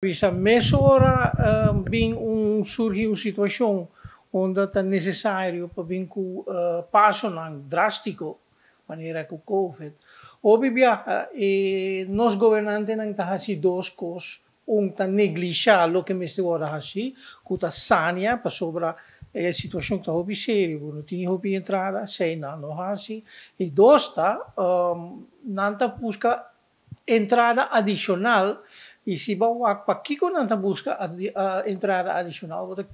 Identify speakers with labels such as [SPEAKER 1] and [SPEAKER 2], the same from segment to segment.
[SPEAKER 1] Bisa mesura um, eh, bem um surgiu situação onde é necessário para bem que uh, passo não drástico maneira que o COVID. Obvia, uh, eh, nos governantes não tá assim dois coisas, um tá negligenciar o que mesura assim, que tá sania para sobre é a situação que está houve sério, não tinha houve entrada, sei não, não assim, e dois está um, não tá busca entrada adicional Y si bawak pakiko na tabuska at uh, entrada adicional, botak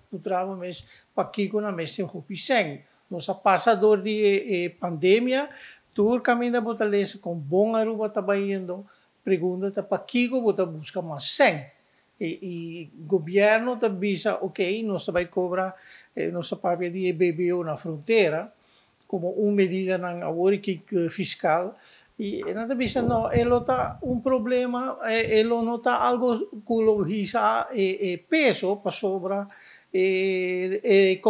[SPEAKER 1] mais mes pakiko na mes sem hupiseng. No Nossa pasador di eh, pandemia, tur kami na botalesa com bom aruba tabayendo, pergunta ta pakiko botak busca mas sem. E, e governo ta bisa, ok, nossa vai cobrar, eh, não sa papia di BBO na fronteira, como uma medida na awori que eh, fiscal, Y entonces dice, no, él nota un problema, eh, él nota algo que lo quizá eh, eh, peso para sobra eh, eh,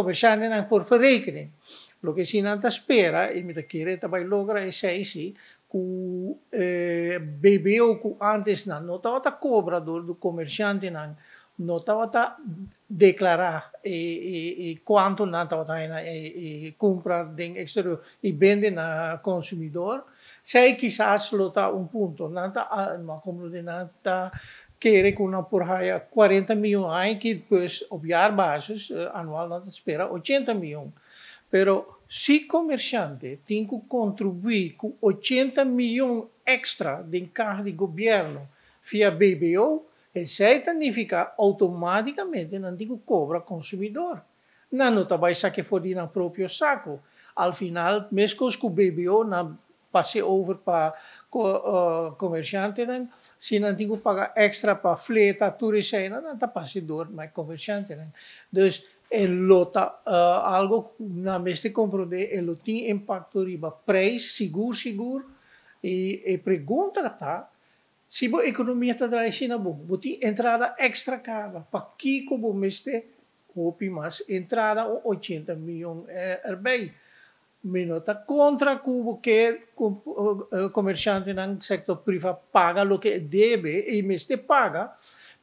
[SPEAKER 1] por verrekening. Lo que sin anta espera, y me quiere también logra, es así, que eh, bebeu que antes no notaba cobrado cobra do comerciante, no notaba ta declarar e, eh, e, e quanto notaba ta compra de exterior y vende al consumidor. Se quizás lota un punto, não alma como de querer kere kuna porraia 40 milhões aí que depois obviar bases eh, anual não espera 80 milhões. Pero se comerciante tem que contribuir com 80 milhões extra de encargo de governo via BBO, isso significa automaticamente não tem que cobra consumidor. Não, não vai for de na próprio saco. Al final, mesmo que o BBO não passei over para uh, comerciante, né? se não tinha que pagar extra para fleta, turista, não tá passando dor, mas comerciante. Né? Dus, lota uh, algo na meste comprode el lotin impacto riba preço, seguro seguro e, e pergunta tá se a economia tá drai na bo boti entrada extra cava, pa que como meste opi mas entrada 80 milhões é, erbei nota contra cubo que el comerciante en el sector privado paga lo que debe y me este paga,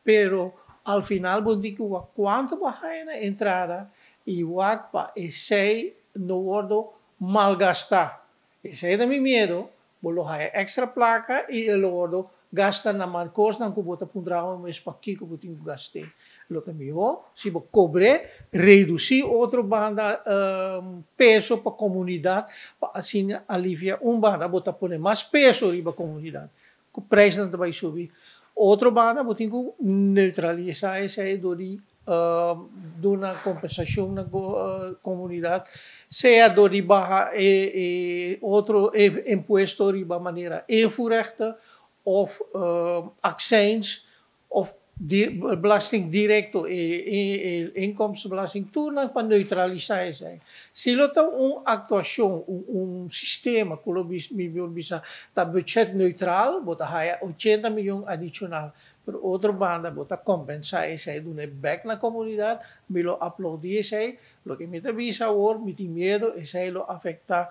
[SPEAKER 1] pero al final vos digo cuánto baja en la entrada y guapa ese no gordo malgastar. Ese es de mi miedo, vos lo extra placa y el gordo gasta na naman course nang kubota pundrawa mas que kubuting gaste lo camio si bo cobre reduzi outro banda um, peso para comunidade para assim alivia um banda bota pone mais peso riba comunidade o preço não vai subir outro banda tem que neutralizar essa é do dori uh, do na compensação na uh, comunidade seja do de barra e, e outro imposto riba maneira incorreta of uh, accijns of die, belasting direct e, e, e inkomstenbelasting torna para neutralizar isso aí. Se lá tem uma atuação, sistema que o meu bisa tá budget neutral, bota haya 80 miljoen adicional para andere banda, bota compensar isso aí, dar back na comunidade, me lo aplaudir lo que me bisa or, me tem medo, isso lo afecta.